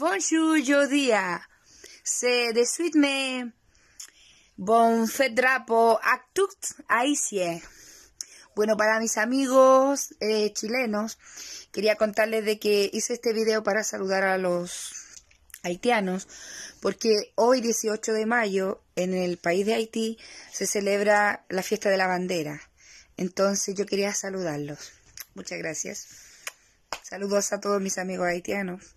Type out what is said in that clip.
Bonjour, día, Se de suite me. Bon fedrapo actut Bueno, para mis amigos eh, chilenos, quería contarles de que hice este video para saludar a los haitianos, porque hoy 18 de mayo en el país de Haití se celebra la fiesta de la bandera. Entonces yo quería saludarlos. Muchas gracias. Saludos a todos mis amigos haitianos.